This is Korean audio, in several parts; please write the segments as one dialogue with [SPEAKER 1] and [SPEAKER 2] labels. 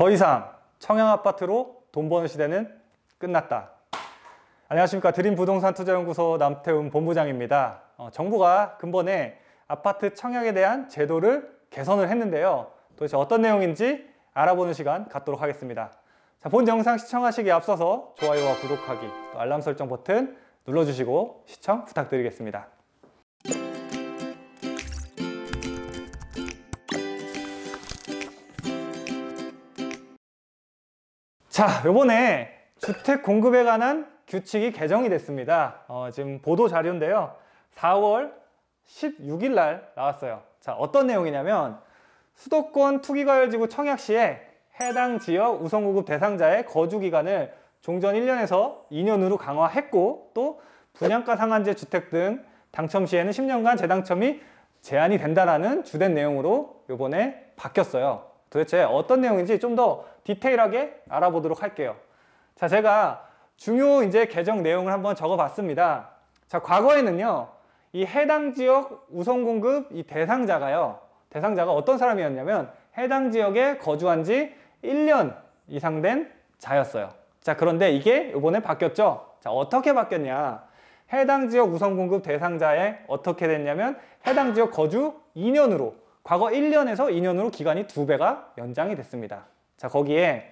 [SPEAKER 1] 더 이상 청양아파트로 돈 버는 시대는 끝났다. 안녕하십니까. 드림부동산투자연구소 남태훈 본부장입니다. 어, 정부가 근본에 아파트 청약에 대한 제도를 개선을 했는데요. 도대체 어떤 내용인지 알아보는 시간 갖도록 하겠습니다. 자, 본 영상 시청하시기에 앞서서 좋아요와 구독하기, 또 알람 설정 버튼 눌러주시고 시청 부탁드리겠습니다. 자, 요번에 주택 공급에 관한 규칙이 개정이 됐습니다. 어, 지금 보도 자료인데요. 4월 16일 날 나왔어요. 자, 어떤 내용이냐면 수도권 투기과열지구 청약시에 해당 지역 우선구급 대상자의 거주기간을 종전 1년에서 2년으로 강화했고 또 분양가 상한제 주택 등 당첨 시에는 10년간 재당첨이 제한이 된다라는 주된 내용으로 요번에 바뀌었어요. 도대체 어떤 내용인지 좀더 디테일하게 알아보도록 할게요. 자, 제가 중요 이제 개정 내용을 한번 적어봤습니다. 자, 과거에는요, 이 해당 지역 우선 공급 이 대상자가요, 대상자가 어떤 사람이었냐면 해당 지역에 거주한 지 1년 이상 된 자였어요. 자, 그런데 이게 이번에 바뀌었죠? 자, 어떻게 바뀌었냐? 해당 지역 우선 공급 대상자에 어떻게 됐냐면 해당 지역 거주 2년으로 과거 1년에서 2년으로 기간이 2배가 연장이 됐습니다. 자 거기에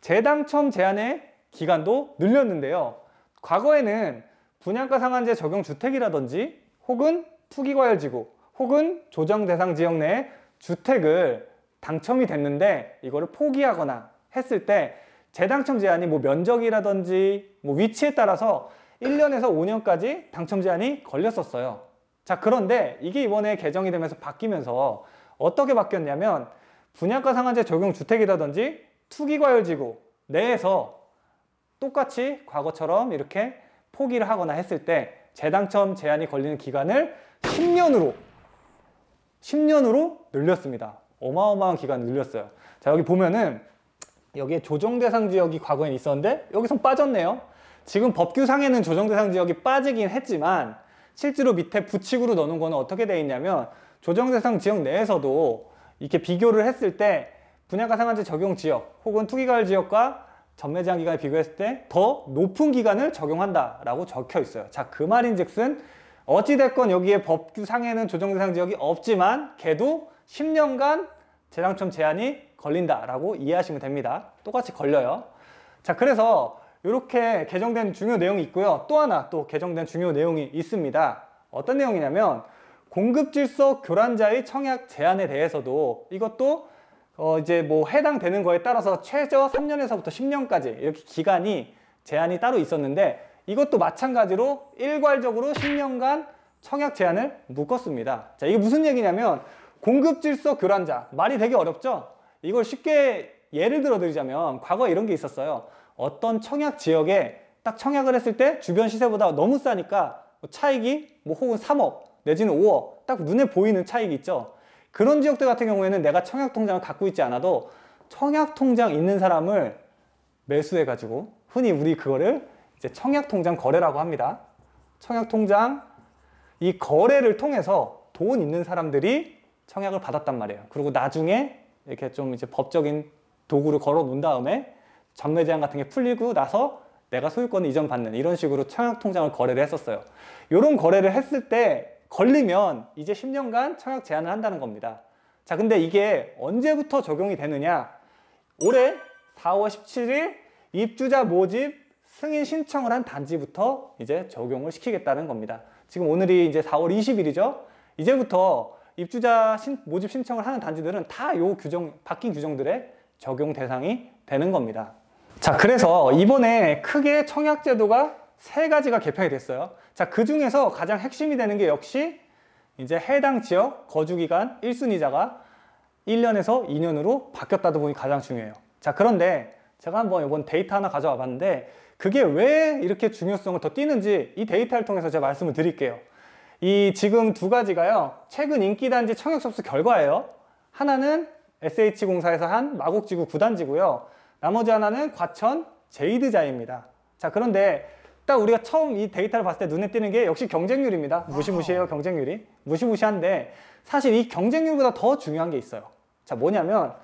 [SPEAKER 1] 재당첨 제한의 기간도 늘렸는데요. 과거에는 분양가 상한제 적용 주택이라든지 혹은 투기과열지구 혹은 조정 대상 지역 내 주택을 당첨이 됐는데 이거를 포기하거나 했을 때 재당첨 제한이 뭐 면적이라든지 뭐 위치에 따라서 1년에서 5년까지 당첨 제한이 걸렸었어요. 자 그런데 이게 이번에 개정이 되면서 바뀌면서 어떻게 바뀌었냐면 분양가 상한제 적용 주택이라든지 투기과열지구 내에서 똑같이 과거처럼 이렇게 포기를 하거나 했을 때 재당첨 제한이 걸리는 기간을 10년으로 10년으로 늘렸습니다. 어마어마한 기간 을 늘렸어요. 자 여기 보면은 여기에 조정 대상 지역이 과거엔 있었는데 여기서 빠졌네요. 지금 법규상에는 조정 대상 지역이 빠지긴 했지만 실제로 밑에 부칙으로 넣는 거는 어떻게 돼 있냐면 조정 대상 지역 내에서도 이렇게 비교를 했을 때 분양가 상한제 적용 지역 혹은 투기가율 지역과 전매장 기간을 비교했을 때 더 높은 기간을 적용한다라고 적혀 있어요. 자, 그 말인즉슨 어찌됐건 여기에 법규상에는 조정 대상 지역이 없지만 걔도 10년간 재당첨 제한이 걸린다라고 이해하시면 됩니다. 똑같이 걸려요. 자, 그래서 이렇게 개정된 중요 내용이 있고요. 또 하나 또 개정된 중요 내용이 있습니다. 어떤 내용이냐면 공급 질서 교란자의 청약 제한에 대해서도 이것도 어 이제 뭐 해당되는 거에 따라서 최저 3년에서부터 10년까지 이렇게 기간이 제한이 따로 있었는데 이것도 마찬가지로 일괄적으로 10년간 청약 제한을 묶었습니다. 자, 이게 무슨 얘기냐면 공급 질서 교란자 말이 되게 어렵죠? 이걸 쉽게 예를 들어 드리자면 과거에 이런 게 있었어요. 어떤 청약 지역에 딱 청약을 했을 때 주변 시세보다 너무 싸니까 차익이 뭐 혹은 3억 내지는 5억 딱 눈에 보이는 차익이 있죠 그런 지역들 같은 경우에는 내가 청약통장을 갖고 있지 않아도 청약통장 있는 사람을 매수해 가지고 흔히 우리 그거를 이제 청약통장 거래라고 합니다 청약통장 이 거래를 통해서 돈 있는 사람들이 청약을 받았단 말이에요 그리고 나중에 이렇게 좀 이제 법적인 도구를 걸어 놓은 다음에 전매 제한 같은 게 풀리고 나서 내가 소유권을 이전받는 이런 식으로 청약통장을 거래를 했었어요 이런 거래를 했을 때 걸리면 이제 10년간 청약 제한을 한다는 겁니다. 자, 근데 이게 언제부터 적용이 되느냐? 올해 4월 17일 입주자 모집 승인 신청을 한 단지부터 이제 적용을 시키겠다는 겁니다. 지금 오늘이 이제 4월 20일이죠. 이제부터 입주자 신, 모집 신청을 하는 단지들은 다 요 규정 바뀐 규정들의 적용 대상이 되는 겁니다. 자, 그래서 이번에 크게 청약 제도가 세 가지가 개편이 됐어요. 자, 그 중에서 가장 핵심이 되는 게 역시 이제 해당 지역 거주기간 1순위자가 1년에서 2년으로 바뀌었다는 부분 가장 중요해요. 자, 그런데 제가 한번 이번 데이터 하나 가져와 봤는데 그게 왜 이렇게 중요성을 더 띄는지 이 데이터를 통해서 제가 말씀을 드릴게요. 이 지금 두 가지가요. 최근 인기단지 청약 접수 결과예요. 하나는 SH공사에서 한 마곡지구 9단지고요. 나머지 하나는 과천 제이드자입니다. 자, 그런데 딱 우리가 처음 이 데이터를 봤을 때 눈에 띄는 게 역시 경쟁률입니다. 무시무시해요, 아. 경쟁률이. 무시무시한데 사실 이 경쟁률보다 더 중요한 게 있어요. 자, 뭐냐면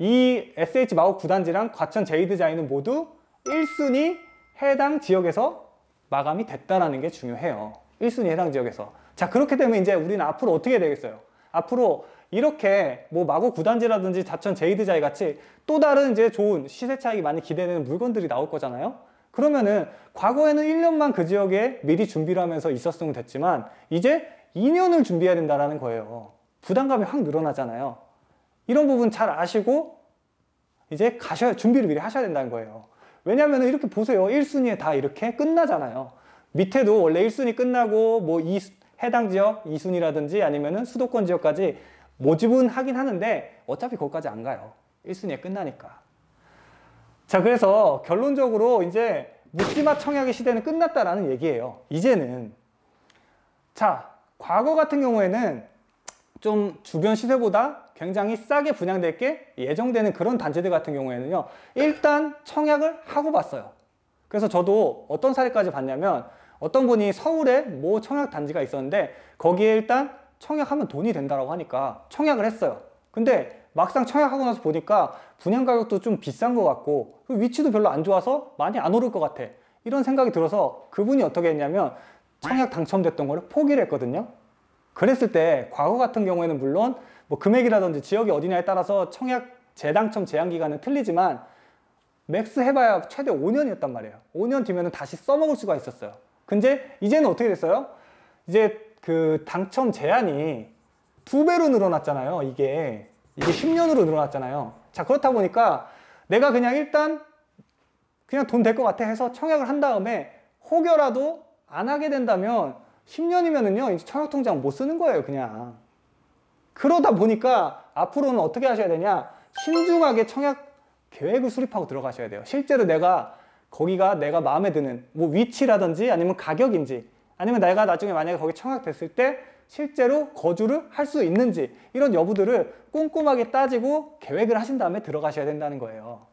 [SPEAKER 1] 이 SH 마곡 구단지랑 과천 제이드자인은 모두 1순위 해당 지역에서 마감이 됐다라는 게 중요해요. 1순위 해당 지역에서. 자, 그렇게 되면 이제 우리는 앞으로 어떻게 되겠어요? 앞으로 이렇게 뭐마구구단지라든지 자천 제이드자이 같이 또 다른 이제 좋은 시세 차익이 많이 기대되는 물건들이 나올 거잖아요. 그러면은 과거에는 1년만 그 지역에 미리 준비를 하면서 있었으면 됐지만 이제 2년을 준비해야 된다는 거예요. 부담감이 확 늘어나잖아요. 이런 부분 잘 아시고 이제 가셔야 준비를 미리 하셔야 된다는 거예요. 왜냐하면 이렇게 보세요. 1순위에 다 이렇게 끝나잖아요. 밑에도 원래 1순위 끝나고 뭐 이 해당 지역 2순위라든지 아니면은 수도권 지역까지 모집은 하긴 하는데 어차피 거기까지 안 가요. 1순위에 끝나니까. 자 그래서 결론적으로 이제 묻지마 청약의 시대는 끝났다라는 얘기예요 이제는 자 과거 같은 경우에는 좀 주변 시세보다 굉장히 싸게 분양될 게 예정되는 그런 단지들 같은 경우에는요 일단 청약을 하고 봤어요 그래서 저도 어떤 사례까지 봤냐면 어떤 분이 서울에 모 청약 단지가 있었는데 거기에 일단 청약하면 돈이 된다라고 하니까 청약을 했어요 근데 막상 청약하고 나서 보니까 분양 가격도 좀 비싼 것 같고 그 위치도 별로 안 좋아서 많이 안 오를 것 같아 이런 생각이 들어서 그분이 어떻게 했냐면 청약 당첨됐던 걸 포기를 했거든요 그랬을 때 과거 같은 경우에는 물론 뭐 금액이라든지 지역이 어디냐에 따라서 청약 재당첨 제한 기간은 틀리지만 맥스 해봐야 최대 5년이었단 말이에요 5년 뒤면 다시 써먹을 수가 있었어요 근데 이제는 어떻게 됐어요? 이제 그 당첨 제한이 두 배로 늘어났잖아요 이게 이게 10년으로 늘어났잖아요. 자, 그렇다 보니까 내가 그냥 일단 그냥 돈 될 것 같아 해서 청약을 한 다음에 혹여라도 안 하게 된다면 10년이면은요, 이제 청약통장 못 쓰는 거예요, 그냥. 그러다 보니까 앞으로는 어떻게 하셔야 되냐? 신중하게 청약 계획을 수립하고 들어가셔야 돼요. 실제로 내가 거기가 내가 마음에 드는 뭐 위치라든지 아니면 가격인지 아니면 내가 나중에 만약에 거기 청약됐을 때 실제로 거주를 할 수 있는지 이런 여부들을 꼼꼼하게 따지고 계획을 하신 다음에 들어가셔야 된다는 거예요.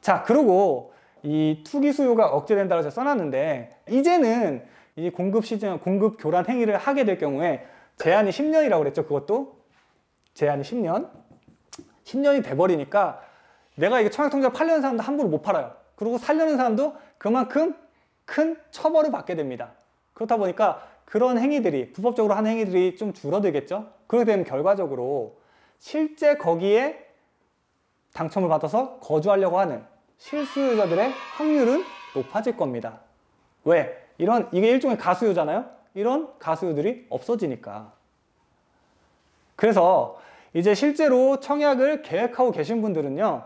[SPEAKER 1] 자, 그리고 이 투기 수요가 억제된다고 제가 써놨는데 이제는 이 공급 시즌, 공급 교란 행위를 하게 될 경우에 제한이 10년이라고 그랬죠. 그것도 제한이 10년. 10년이 돼버리니까 내가 이게 청약통장 팔려는 사람도 함부로 못 팔아요. 그리고 살려는 사람도 그만큼 큰 처벌을 받게 됩니다. 그렇다 보니까 그런 행위들이 불법적으로 하는 행위들이 좀 줄어들겠죠. 그렇게 되면 결과적으로 실제 거기에 당첨을 받아서 거주하려고 하는 실수요자들의 확률은 높아질 겁니다. 왜? 이런 이게 일종의 가수요잖아요. 이런 가수요들이 없어지니까. 그래서 이제 실제로 청약을 계획하고 계신 분들은요.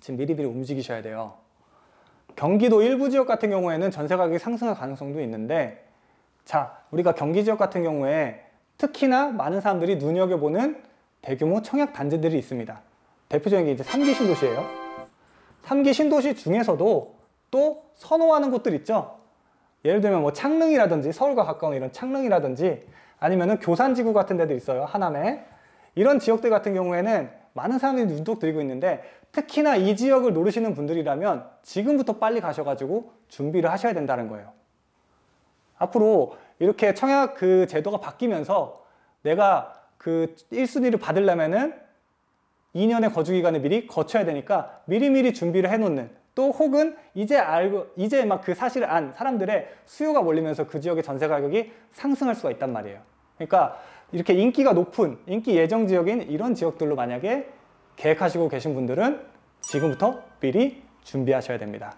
[SPEAKER 1] 지금 미리미리 움직이셔야 돼요. 경기도 일부 지역 같은 경우에는 전세 가격이 상승할 가능성도 있는데 자 우리가 경기 지역 같은 경우에 특히나 많은 사람들이 눈여겨보는 대규모 청약 단지들이 있습니다. 대표적인 게 이제 3기 신도시예요. 3기 신도시 중에서도 또 선호하는 곳들 있죠. 예를 들면 뭐 창릉이라든지 서울과 가까운 이런 창릉이라든지 아니면은 교산지구 같은 데도 있어요. 하남에. 이런 지역들 같은 경우에는 많은 사람들이 눈독 들이고 있는데 특히나 이 지역을 노리시는 분들이라면 지금부터 빨리 가셔가지고 준비를 하셔야 된다는 거예요. 앞으로 이렇게 청약 그 제도가 바뀌면서 내가 그 1순위를 받으려면은 2년의 거주기간을 미리 거쳐야 되니까 미리미리 준비를 해놓는 또 혹은 이제 알고 이제 막 그 사실을 안 사람들의 수요가 몰리면서 그 지역의 전세 가격이 상승할 수가 있단 말이에요. 그러니까 이렇게 인기가 높은 인기 예정 지역인 이런 지역들로 만약에 계획하시고 계신 분들은 지금부터 미리 준비하셔야 됩니다.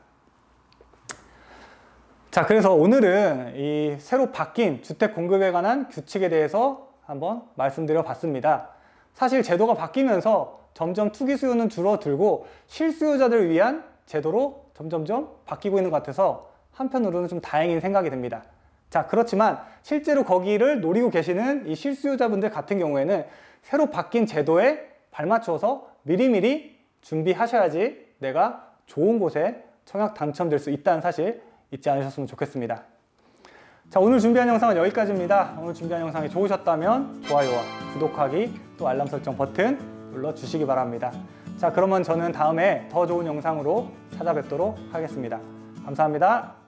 [SPEAKER 1] 자, 그래서 오늘은 이 새로 바뀐 주택 공급에 관한 규칙에 대해서 한번 말씀드려 봤습니다. 사실 제도가 바뀌면서 점점 투기 수요는 줄어들고 실수요자들을 위한 제도로 점점점 바뀌고 있는 것 같아서 한편으로는 좀 다행인 생각이 듭니다. 자, 그렇지만 실제로 거기를 노리고 계시는 이 실수요자분들 같은 경우에는 새로 바뀐 제도에 발맞춰서 미리미리 준비하셔야지 내가 좋은 곳에 청약 당첨될 수 있다는 사실 잊지 않으셨으면 좋겠습니다. 자 오늘 준비한 영상은 여기까지입니다. 오늘 준비한 영상이 좋으셨다면 좋아요와 구독하기 또 알람 설정 버튼 눌러주시기 바랍니다. 자 그러면 저는 다음에 더 좋은 영상으로 찾아뵙도록 하겠습니다. 감사합니다.